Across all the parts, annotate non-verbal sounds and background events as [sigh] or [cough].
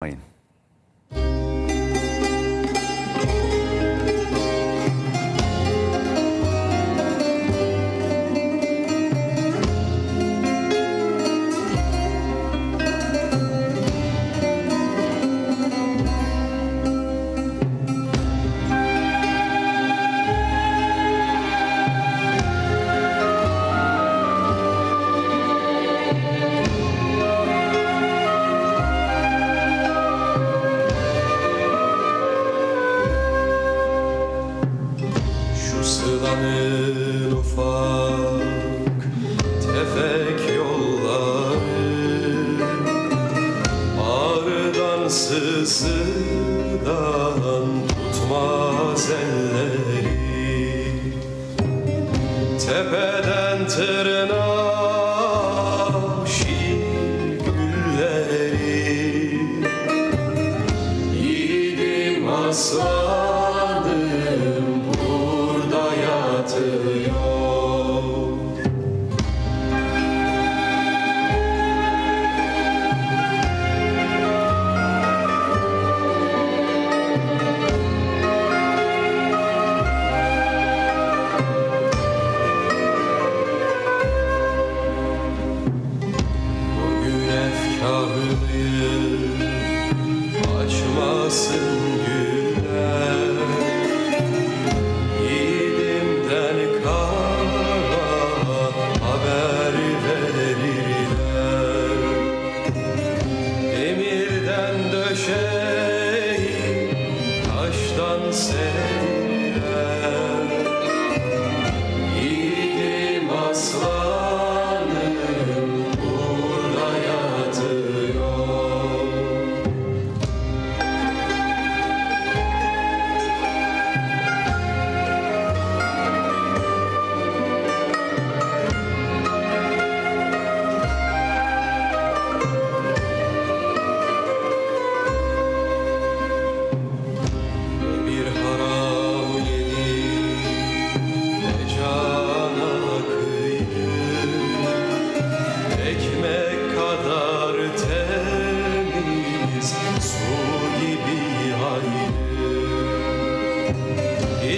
Fine.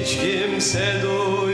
hiç kimse duy.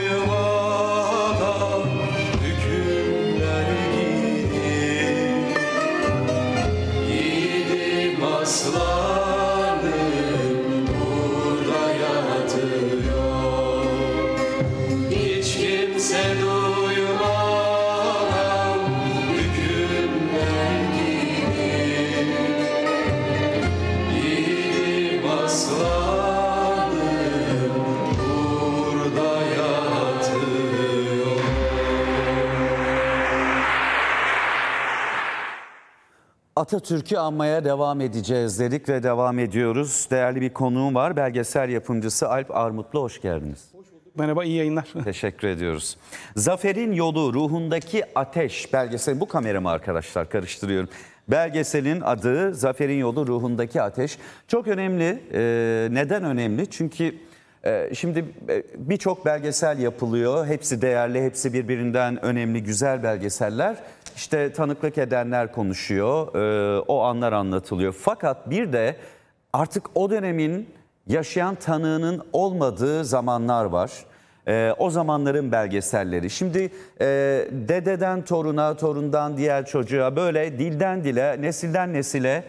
Atatürk'ü anmaya devam edeceğiz dedik ve devam ediyoruz. Değerli bir konuğum var. Belgesel yapımcısı Alp Armutlu hoş geldiniz. Hoş Merhaba, iyi yayınlar. [laughs] Teşekkür ediyoruz. Zafer'in Yolu, Ruhundaki Ateş belgeseli. Bu kameramı arkadaşlar karıştırıyorum. Belgeselin adı Zafer'in Yolu, Ruhundaki Ateş. Çok önemli. Ee, neden önemli? Çünkü ee, şimdi e, birçok belgesel yapılıyor. Hepsi değerli, hepsi birbirinden önemli, güzel belgeseller. İşte tanıklık edenler konuşuyor, ee, o anlar anlatılıyor. Fakat bir de artık o dönemin yaşayan tanığının olmadığı zamanlar var. Ee, o zamanların belgeselleri. Şimdi e, dededen toruna, torundan diğer çocuğa böyle dilden dile, nesilden nesile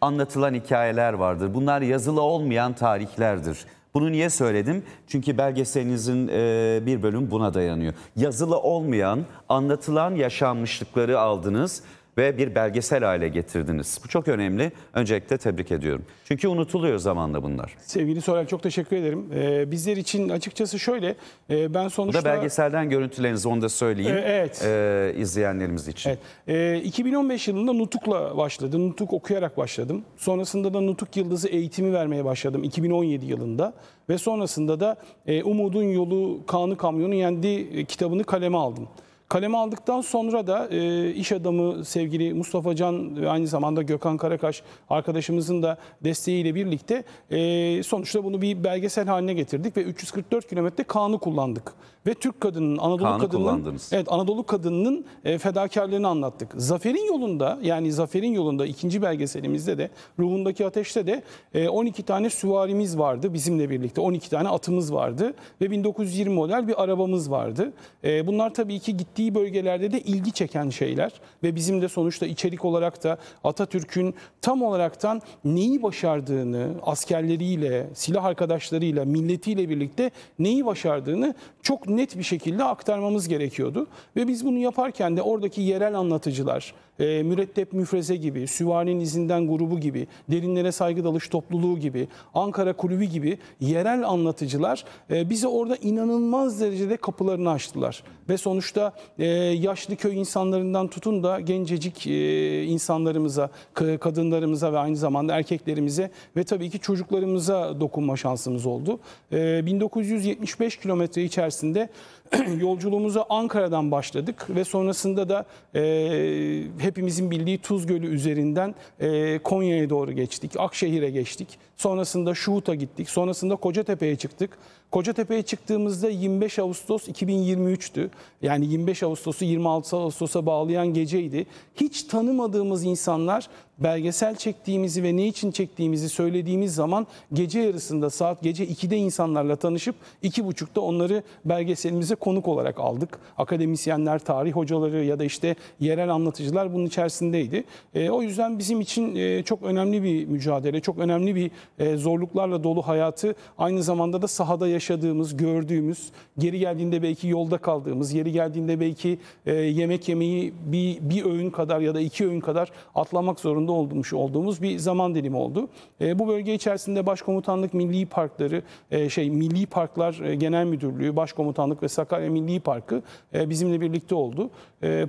anlatılan hikayeler vardır. Bunlar yazılı olmayan tarihlerdir. Bunu niye söyledim? Çünkü belgeselinizin e, bir bölüm buna dayanıyor. Yazılı olmayan, anlatılan yaşanmışlıkları aldınız ve bir belgesel hale getirdiniz. Bu çok önemli. Öncelikle tebrik ediyorum. Çünkü unutuluyor zamanla bunlar. Sevgili Soral çok teşekkür ederim. Ee, bizler için açıkçası şöyle e, ben sonuçta... Bu da belgeselden görüntülerinizi onu da söyleyeyim. Ee, evet. E, izleyenlerimiz için. Evet. E, 2015 yılında Nutuk'la başladım. Nutuk okuyarak başladım. Sonrasında da Nutuk Yıldızı eğitimi vermeye başladım 2017 yılında. Ve sonrasında da e, Umudun Yolu Kanı Kamyonu Yendi e, kitabını kaleme aldım. Kaleme aldıktan sonra da e, iş adamı sevgili Mustafa Can ve aynı zamanda Gökhan Karakaş arkadaşımızın da desteğiyle birlikte e, sonuçta bunu bir belgesel haline getirdik ve 344 kilometre kanı kullandık. Ve Türk kadının, Anadolu kadının, evet Anadolu kadının e, fedakarlığını anlattık. Zaferin yolunda yani Zaferin yolunda ikinci belgeselimizde de Ruhundaki Ateş'te de e, 12 tane süvarimiz vardı bizimle birlikte. 12 tane atımız vardı ve 1920 model bir arabamız vardı. E, bunlar tabii ki gittiği gittiği bölgelerde de ilgi çeken şeyler ve bizim de sonuçta içerik olarak da Atatürk'ün tam olaraktan neyi başardığını askerleriyle, silah arkadaşlarıyla, milletiyle birlikte neyi başardığını çok net bir şekilde aktarmamız gerekiyordu. Ve biz bunu yaparken de oradaki yerel anlatıcılar, e, mürettep müfreze gibi, Süvari'nin izinden grubu gibi, derinlere saygı dalış topluluğu gibi, Ankara kulübü gibi yerel anlatıcılar e, bize orada inanılmaz derecede kapılarını açtılar. Ve sonuçta e, yaşlı köy insanlarından tutun da gencecik e, insanlarımıza, kadınlarımıza ve aynı zamanda erkeklerimize ve tabii ki çocuklarımıza dokunma şansımız oldu. E, 1975 kilometre içerisinde [clears throat] yolculuğumuza Ankara'dan başladık ve sonrasında da e, hep hepimizin bildiği Tuz Gölü üzerinden e, Konya'ya doğru geçtik, Akşehir'e geçtik. Sonrasında Şuhut'a gittik. Sonrasında Kocatepe'ye çıktık. Kocatepe'ye çıktığımızda 25 Ağustos 2023'tü. Yani 25 Ağustos'u 26 Ağustos'a bağlayan geceydi. Hiç tanımadığımız insanlar belgesel çektiğimizi ve ne için çektiğimizi söylediğimiz zaman gece yarısında saat gece 2'de insanlarla tanışıp 2.30'da onları belgeselimize konuk olarak aldık. Akademisyenler, tarih hocaları ya da işte yerel anlatıcılar bunun içerisindeydi. E, o yüzden bizim için e, çok önemli bir mücadele, çok önemli bir e, zorluklarla dolu hayatı aynı zamanda da sahada yaşadığımız, gördüğümüz, geri geldiğinde belki yolda kaldığımız, geri geldiğinde belki e, yemek yemeyi bir, bir öğün kadar ya da iki öğün kadar atlamak zorunda olmuş olduğumuz bir zaman dilimi oldu. E, bu bölge içerisinde Başkomutanlık Milli Parkları, şey Milli Parklar Genel Müdürlüğü, Başkomutanlık ve Sakarya Milli Parkı bizimle birlikte oldu.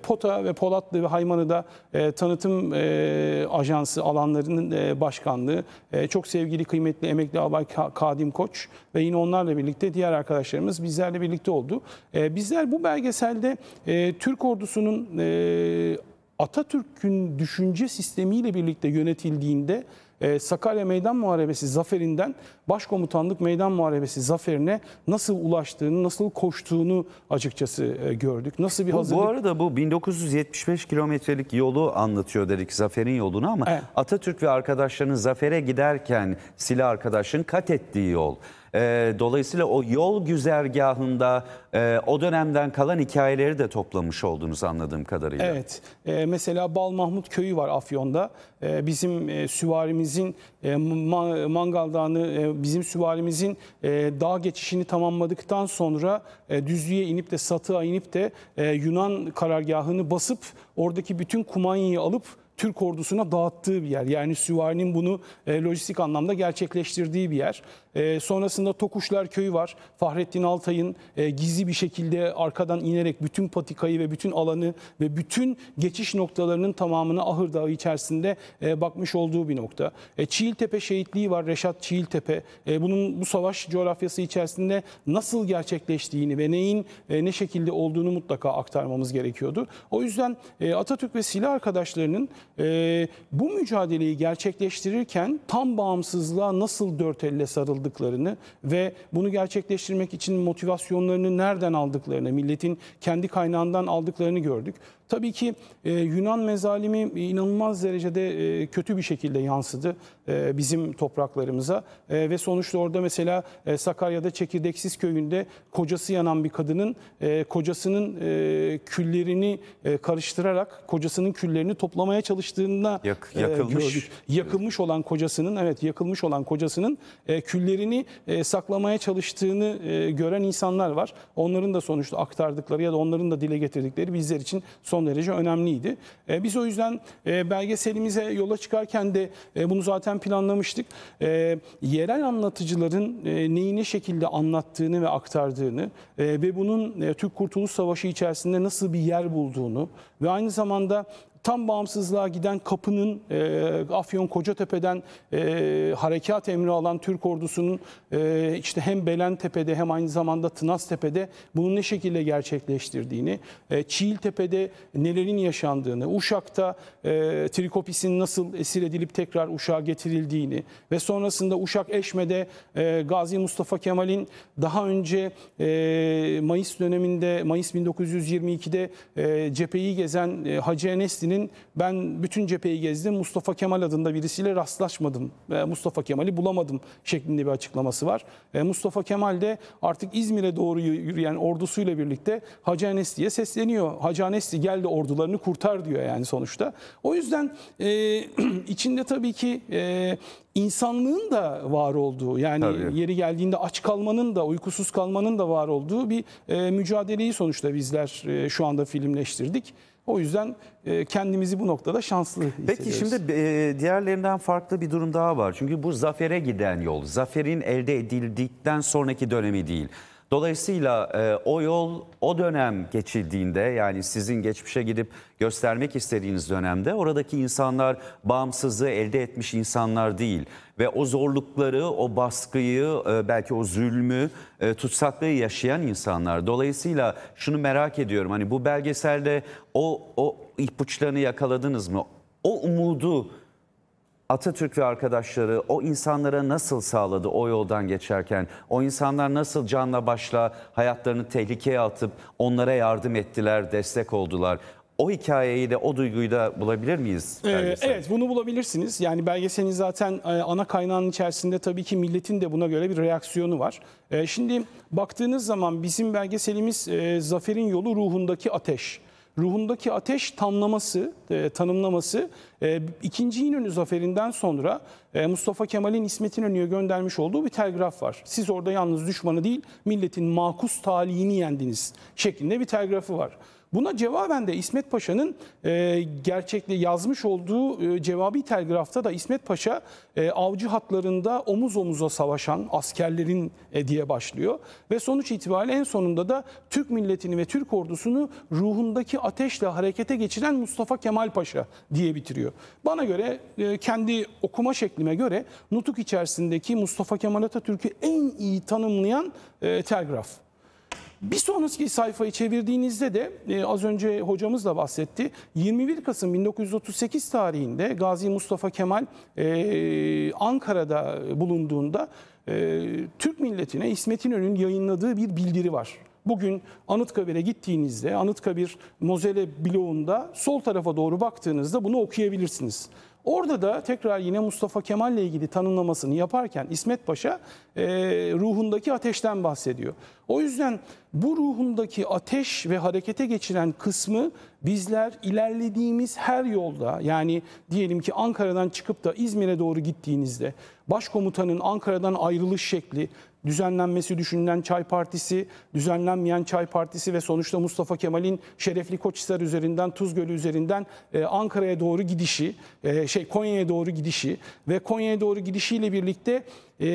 POTA ve Polatlı ve Haymanı'da e, tanıtım ajansı alanlarının başkanlığı, çok sevgili sevgili kıymetli emekli albay Kadim Koç ve yine onlarla birlikte diğer arkadaşlarımız bizlerle birlikte oldu. Ee, bizler bu belgeselde e, Türk ordusunun e, Atatürk'ün düşünce sistemiyle birlikte yönetildiğinde e, Sakarya Meydan Muharebesi zaferinden Başkomutanlık Meydan Muharebesi zaferine nasıl ulaştığını, nasıl koştuğunu açıkçası e, gördük. Nasıl bir hazırlık? Bu, bu arada bu 1975 kilometrelik yolu anlatıyor dedik zaferin yolunu ama evet. Atatürk ve arkadaşlarının zafere giderken silah arkadaşın kat ettiği yol. E, dolayısıyla o yol güzergahında e, o dönemden kalan hikayeleri de toplamış oldunuz anladığım kadarıyla. Evet. E, mesela Bal Mahmut Köyü var Afyon'da. E, bizim e, süvarimizin e, ma Mangal Dağı'nı e, bizim süvarimizin e, dağ geçişini tamamladıktan sonra e, düzlüğe inip de satığa inip de e, Yunan karargahını basıp oradaki bütün kumanyayı alıp Türk ordusuna dağıttığı bir yer. Yani Süvari'nin bunu e, lojistik anlamda gerçekleştirdiği bir yer. E, sonrasında Tokuşlar Köyü var. Fahrettin Altay'ın e, gizli bir şekilde arkadan inerek bütün patikayı ve bütün alanı ve bütün geçiş noktalarının tamamını Ahır Dağı içerisinde e, bakmış olduğu bir nokta. E, Çiğiltepe şehitliği var. Reşat Çiğiltepe. E, bunun bu savaş coğrafyası içerisinde nasıl gerçekleştiğini ve neyin e, ne şekilde olduğunu mutlaka aktarmamız gerekiyordu. O yüzden e, Atatürk ve silah arkadaşlarının e, bu mücadeleyi gerçekleştirirken tam bağımsızlığa nasıl dört elle sarıldıklarını ve bunu gerçekleştirmek için motivasyonlarını nereden aldıklarını, milletin kendi kaynağından aldıklarını gördük. Tabii ki e, Yunan mezalimi e, inanılmaz derecede e, kötü bir şekilde yansıdı e, bizim topraklarımıza e, ve sonuçta orada mesela e, Sakarya'da Çekirdeksiz köyünde kocası yanan bir kadının e, kocasının e, küllerini e, karıştırarak kocasının küllerini toplamaya çalıştığında Yak, yakılmış. E, gördük. Yakılmış olan kocasının evet yakılmış olan kocasının e, küllerini e, saklamaya çalıştığını e, gören insanlar var. Onların da sonuçta aktardıkları ya da onların da dile getirdikleri bizler için son derece önemliydi. E, biz o yüzden e, belgeselimize yola çıkarken de e, bunu zaten planlamıştık. yerel anlatıcıların e, neyi ne şekilde anlattığını ve aktardığını ve bunun Türk Kurtuluş Savaşı içerisinde nasıl bir yer bulduğunu ve aynı zamanda tam bağımsızlığa giden kapının e, Afyon Kocatepe'den e, harekat emri alan Türk ordusunun e, işte hem Belentepe'de hem aynı zamanda Tınaztepe'de bunu ne şekilde gerçekleştirdiğini, e, Çiğiltepe'de nelerin yaşandığını, Uşak'ta e, Trikopis'in nasıl esir edilip tekrar Uşak'a getirildiğini ve sonrasında Uşak Eşme'de e, Gazi Mustafa Kemal'in daha önce e, Mayıs döneminde Mayıs 1922'de e, cepheyi gezen e, Hacı Enes'in Türkiye'nin ben bütün cepheyi gezdim Mustafa Kemal adında birisiyle rastlaşmadım. Mustafa Kemal'i bulamadım şeklinde bir açıklaması var. E, Mustafa Kemal de artık İzmir'e doğru yürüyen ordusuyla birlikte Hacı Enes'li'ye sesleniyor. Hacı Enes'li gel de ordularını kurtar diyor yani sonuçta. O yüzden e, [clears throat] içinde tabii ki e, insanlığın da var olduğu yani Tabii. yeri geldiğinde aç kalmanın da uykusuz kalmanın da var olduğu bir e, mücadeleyi sonuçta bizler e, şu anda filmleştirdik. O yüzden e, kendimizi bu noktada şanslı hissediyoruz. Peki şimdi e, diğerlerinden farklı bir durum daha var. Çünkü bu zafere giden yol. Zaferin elde edildikten sonraki dönemi değil. Dolayısıyla e, o yol o dönem geçildiğinde yani sizin geçmişe gidip göstermek istediğiniz dönemde oradaki insanlar bağımsızlığı elde etmiş insanlar değil. Ve o zorlukları, o baskıyı, e, belki o zulmü, e, tutsaklığı yaşayan insanlar. Dolayısıyla şunu merak ediyorum hani bu belgeselde o, o ipuçlarını yakaladınız mı? O umudu Atatürk ve arkadaşları o insanlara nasıl sağladı o yoldan geçerken? O insanlar nasıl canla başla hayatlarını tehlikeye atıp onlara yardım ettiler, destek oldular? O hikayeyi de o duyguyu da bulabilir miyiz? Ee, evet bunu bulabilirsiniz. Yani belgeselin zaten e, ana kaynağının içerisinde tabii ki milletin de buna göre bir reaksiyonu var. E, şimdi baktığınız zaman bizim belgeselimiz e, Zafer'in Yolu ruhundaki ateş ruhundaki ateş tamlaması, e, tanımlaması e, 2. İnönü zaferinden sonra e, Mustafa Kemal'in İsmet İnönü'ye göndermiş olduğu bir telgraf var. Siz orada yalnız düşmanı değil milletin makus talihini yendiniz şeklinde bir telgrafı var. Buna cevaben de İsmet Paşa'nın e, gerçekle yazmış olduğu e, cevabi telgrafta da İsmet Paşa e, avcı hatlarında omuz omuza savaşan askerlerin e, diye başlıyor. Ve sonuç itibariyle en sonunda da Türk milletini ve Türk ordusunu ruhundaki ateşle harekete geçiren Mustafa Kemal Paşa diye bitiriyor. Bana göre e, kendi okuma şeklime göre nutuk içerisindeki Mustafa Kemal Atatürk'ü en iyi tanımlayan e, telgraf. Bir sonraki sayfayı çevirdiğinizde de e, az önce hocamız da bahsetti. 21 Kasım 1938 tarihinde Gazi Mustafa Kemal e, Ankara'da bulunduğunda e, Türk milletine İsmet İnönü'nün yayınladığı bir bildiri var. Bugün Anıtkabir'e gittiğinizde Anıtkabir Mozele bloğunda sol tarafa doğru baktığınızda bunu okuyabilirsiniz. Orada da tekrar yine Mustafa Kemal ile ilgili tanımlamasını yaparken İsmet Paşa e, ruhundaki ateşten bahsediyor. O yüzden bu ruhundaki ateş ve harekete geçiren kısmı bizler ilerlediğimiz her yolda yani diyelim ki Ankara'dan çıkıp da İzmir'e doğru gittiğinizde başkomutanın Ankara'dan ayrılış şekli, düzenlenmesi düşünülen Çay Partisi, düzenlenmeyen Çay Partisi ve sonuçta Mustafa Kemal'in Şerefli Koçhisar üzerinden, Tuzgölü üzerinden e, Ankara'ya doğru gidişi, e, şey Konya'ya doğru gidişi ve Konya'ya doğru gidişiyle birlikte e,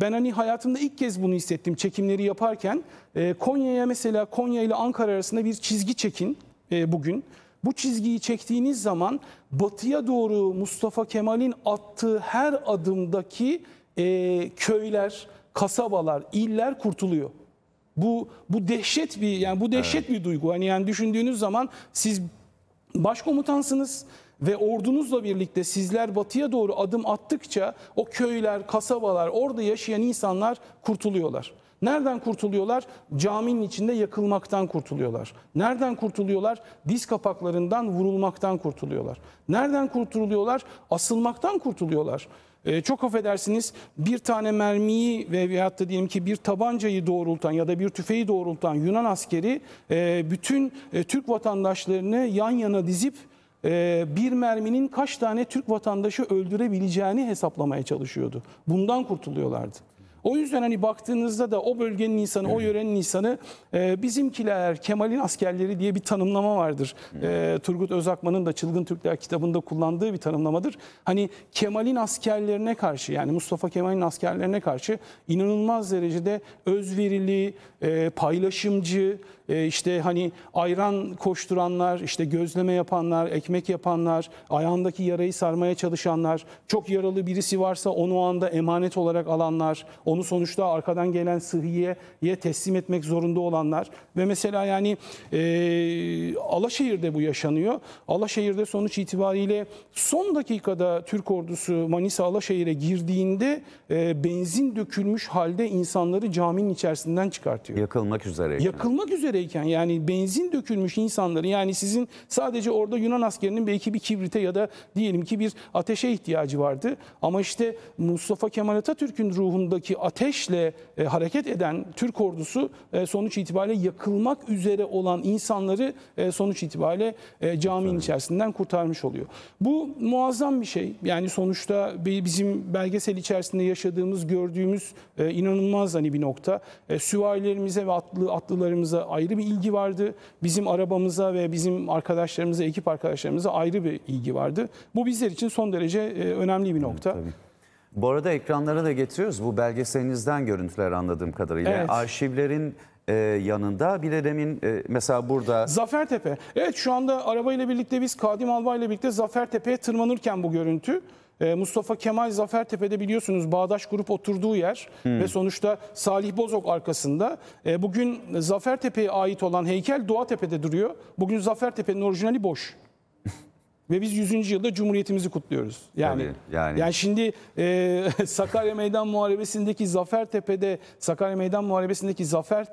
ben hani hayatımda ilk kez bunu hissettim çekimleri yaparken rağmen e, ee, Konya'ya mesela Konya ile Ankara arasında bir çizgi çekin e, bugün. Bu çizgiyi çektiğiniz zaman batıya doğru Mustafa Kemal'in attığı her adımdaki e, köyler, kasabalar, iller kurtuluyor. Bu bu dehşet bir yani bu dehşet evet. bir duygu. Hani yani düşündüğünüz zaman siz başkomutansınız ve ordunuzla birlikte sizler batıya doğru adım attıkça o köyler, kasabalar, orada yaşayan insanlar kurtuluyorlar. Nereden kurtuluyorlar? Caminin içinde yakılmaktan kurtuluyorlar. Nereden kurtuluyorlar? Diz kapaklarından vurulmaktan kurtuluyorlar. Nereden kurtuluyorlar? Asılmaktan kurtuluyorlar. Ee, çok affedersiniz bir tane mermiyi ve veyahut da diyelim ki bir tabancayı doğrultan ya da bir tüfeği doğrultan Yunan askeri e, bütün e, Türk vatandaşlarını yan yana dizip e, bir merminin kaç tane Türk vatandaşı öldürebileceğini hesaplamaya çalışıyordu. Bundan kurtuluyorlardı. O yüzden hani baktığınızda da o bölgenin insanı, o yörenin insanı e, bizimkiler, Kemal'in askerleri diye bir tanımlama vardır. E, Turgut Özakman'ın da Çılgın Türkler kitabında kullandığı bir tanımlamadır. Hani Kemal'in askerlerine karşı yani Mustafa Kemal'in askerlerine karşı inanılmaz derecede özverili, e, paylaşımcı, e, işte hani ayran koşturanlar, işte gözleme yapanlar, ekmek yapanlar, ayağındaki yarayı sarmaya çalışanlar, çok yaralı birisi varsa onu anda emanet olarak alanlar, onu onu sonuçta arkadan gelen sıhhiyeye teslim etmek zorunda olanlar ve mesela yani e, Alaşehir'de bu yaşanıyor. Alaşehir'de sonuç itibariyle son dakikada Türk ordusu Manisa Alaşehir'e girdiğinde e, benzin dökülmüş halde insanları caminin içerisinden çıkartıyor. Yakılmak üzereyken. Yakılmak üzereyken yani benzin dökülmüş insanları yani sizin sadece orada Yunan askerinin belki bir kibrite ya da diyelim ki bir ateşe ihtiyacı vardı. Ama işte Mustafa Kemal Atatürk'ün ruhundaki ateşle e, hareket eden Türk ordusu e, sonuç itibariyle yakılmak üzere olan insanları e, sonuç itibariyle e, caminin içerisinden kurtarmış oluyor. Bu muazzam bir şey. Yani sonuçta bizim belgesel içerisinde yaşadığımız, gördüğümüz e, inanılmaz hani bir nokta. E, süvarilerimize ve atlı atlılarımıza ayrı bir ilgi vardı. Bizim arabamıza ve bizim arkadaşlarımıza, ekip arkadaşlarımıza ayrı bir ilgi vardı. Bu bizler için son derece e, önemli bir nokta. Evet, tabii. Bu arada ekranlara da getiriyoruz. Bu belgeselinizden görüntüler anladığım kadarıyla. Evet. arşivlerin e, yanında bir demin e, mesela burada... Zafertepe. Evet şu anda arabayla birlikte biz Kadim Alba ile birlikte Zafertepe'ye tırmanırken bu görüntü. E, Mustafa Kemal Zafertepe'de biliyorsunuz Bağdaş Grup oturduğu yer hmm. ve sonuçta Salih Bozok arkasında. E, bugün Zafertepe'ye ait olan heykel Doğatepe'de duruyor. Bugün Zafertepe'nin orijinali boş. Ve biz 100. yılda Cumhuriyetimizi kutluyoruz. Yani Tabii, yani. yani şimdi e, [laughs] Sakarya Meydan Muharebesi'ndeki Tepe'de Sakarya Meydan Muharebesi'ndeki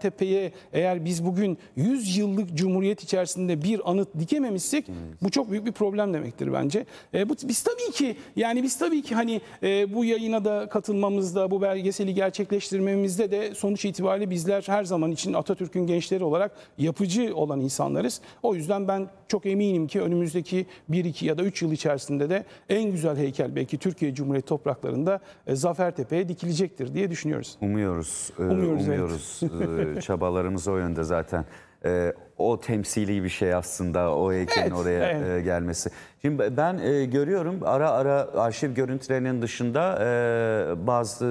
Tepe'ye eğer biz bugün 100 yıllık Cumhuriyet içerisinde bir anıt dikememişsek evet. bu çok büyük bir problem demektir bence. E, bu, biz tabii ki yani biz tabii ki hani e, bu yayına da katılmamızda bu belgeseli gerçekleştirmemizde de sonuç itibariyle bizler her zaman için Atatürk'ün gençleri olarak yapıcı olan insanlarız. O yüzden ben çok eminim ki önümüzdeki bir bir iki ya da üç yıl içerisinde de en güzel heykel belki Türkiye Cumhuriyeti topraklarında e, Tepe'ye dikilecektir diye düşünüyoruz. Umuyoruz. E, umuyoruz. umuyoruz. Evet. Çabalarımız o yönde zaten. E, o temsili bir şey aslında o heykelin evet, oraya evet. E, gelmesi. Şimdi ben e, görüyorum ara ara arşiv görüntülerinin dışında e, bazı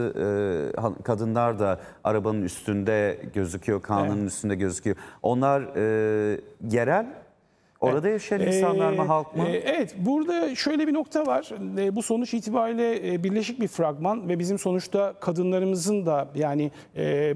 e, kadınlar da arabanın üstünde gözüküyor, kanının evet. üstünde gözüküyor. Onlar e, yerel Orada e, yaşayan insanlar mı, halk mı? E, evet, burada şöyle bir nokta var. E, bu sonuç itibariyle birleşik bir fragman ve bizim sonuçta kadınlarımızın da yani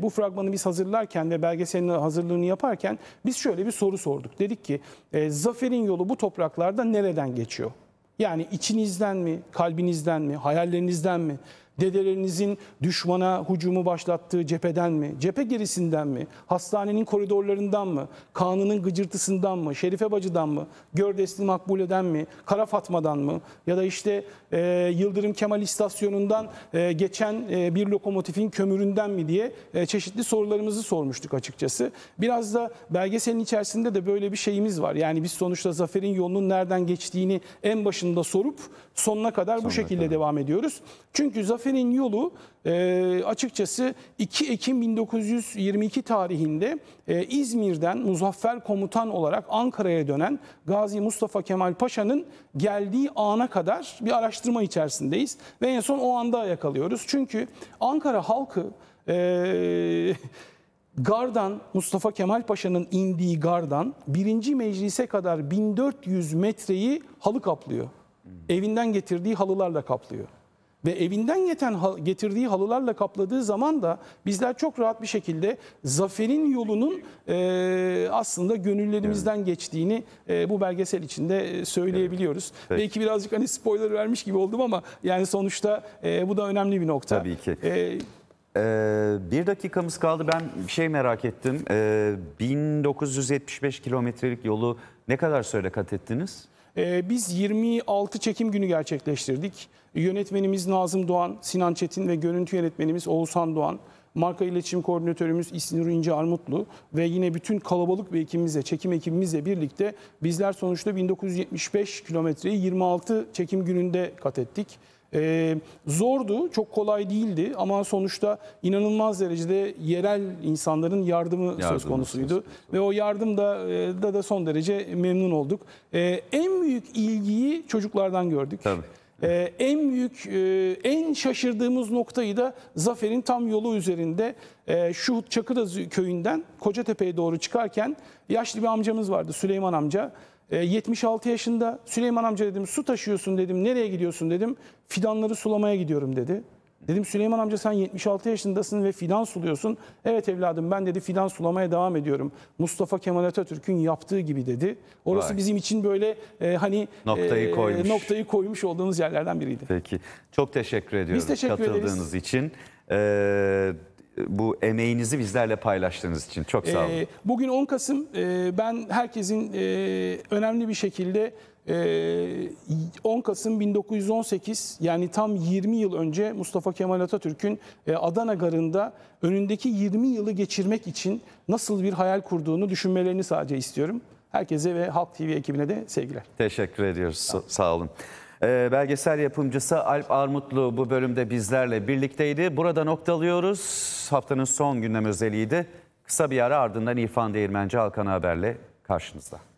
bu fragmanı biz hazırlarken ve belgeselin hazırlığını yaparken biz şöyle bir soru sorduk. Dedik ki, zaferin yolu bu topraklarda nereden geçiyor? Yani içinizden mi, kalbinizden mi, hayallerinizden mi? Dedelerinizin düşmana hücumu başlattığı cepheden mi? Cephe gerisinden mi? Hastanenin koridorlarından mı? Kanının gıcırtısından mı? Şerife Bacı'dan mı? Gördesli Makbule'den mi? Kara Fatma'dan mı? Ya da işte e, Yıldırım Kemal İstasyonu'ndan e, geçen e, bir lokomotifin kömüründen mi diye e, çeşitli sorularımızı sormuştuk açıkçası. Biraz da belgeselin içerisinde de böyle bir şeyimiz var. Yani biz sonuçta zaferin yolunun nereden geçtiğini en başında sorup sonuna kadar sonuna bu şekilde kadar. devam ediyoruz. Çünkü zafer felsefenin yolu e, açıkçası 2 Ekim 1922 tarihinde e, İzmir'den muzaffer komutan olarak Ankara'ya dönen Gazi Mustafa Kemal Paşa'nın geldiği ana kadar bir araştırma içerisindeyiz. Ve en son o anda yakalıyoruz. Çünkü Ankara halkı... E, Gardan, Mustafa Kemal Paşa'nın indiği gardan birinci meclise kadar 1400 metreyi halı kaplıyor. Evinden getirdiği halılarla kaplıyor ve evinden yeten getirdiği halılarla kapladığı zaman da bizler çok rahat bir şekilde zaferin yolunun e, aslında gönüllerimizden evet. geçtiğini e, bu belgesel içinde söyleyebiliyoruz. Evet. Belki birazcık hani spoiler vermiş gibi oldum ama yani sonuçta e, bu da önemli bir nokta. Tabii ki. E, ee, bir dakikamız kaldı. Ben bir şey merak ettim. Ee, 1975 kilometrelik yolu ne kadar süre kat ettiniz? E, biz 26 çekim günü gerçekleştirdik. Yönetmenimiz Nazım Doğan, Sinan Çetin ve görüntü yönetmenimiz Oğuzhan Doğan, marka iletişim koordinatörümüz İsnur İnce Armutlu ve yine bütün kalabalık bir ekibimizle, çekim ekibimizle birlikte bizler sonuçta 1975 kilometreyi 26 çekim gününde kat ettik. Ee, zordu, çok kolay değildi ama sonuçta inanılmaz derecede yerel insanların yardımı, yardımı söz konusuydu. Söz konusu. Ve o yardım da, e, da da son derece memnun olduk. Ee, en büyük ilgiyi çocuklardan gördük. Tabii. Ee, en büyük, e, en şaşırdığımız noktayı da Zafer'in tam yolu üzerinde e, Şuhut Çakırız köyünden Kocatepe'ye doğru çıkarken yaşlı bir amcamız vardı Süleyman amca. 76 e, yaşında Süleyman amca dedim su taşıyorsun dedim nereye gidiyorsun dedim fidanları sulamaya gidiyorum dedi. Dedim Süleyman amca sen 76 yaşındasın ve fidan suluyorsun. Evet evladım ben dedi fidan sulamaya devam ediyorum. Mustafa Kemal Atatürk'ün yaptığı gibi dedi. Orası Vay. bizim için böyle e, hani noktayı, e, koymuş. noktayı koymuş olduğumuz yerlerden biriydi. Peki çok teşekkür ediyorum Biz teşekkür katıldığınız ederiz. için. Ee, bu emeğinizi bizlerle paylaştığınız için çok sağ olun. Ee, bugün 10 Kasım ee, ben herkesin ee, önemli bir şekilde 10 Kasım 1918 yani tam 20 yıl önce Mustafa Kemal Atatürk'ün Adana Garı'nda önündeki 20 yılı geçirmek için nasıl bir hayal kurduğunu düşünmelerini sadece istiyorum. Herkese ve Halk TV ekibine de sevgiler. Teşekkür ediyoruz. Tamam. Sa sağ olun. Ee, belgesel yapımcısı Alp Armutlu bu bölümde bizlerle birlikteydi. Burada noktalıyoruz. Haftanın son gündem özeliydi. Kısa bir ara ardından İrfan Değirmenci Alkan Haber'le karşınızda.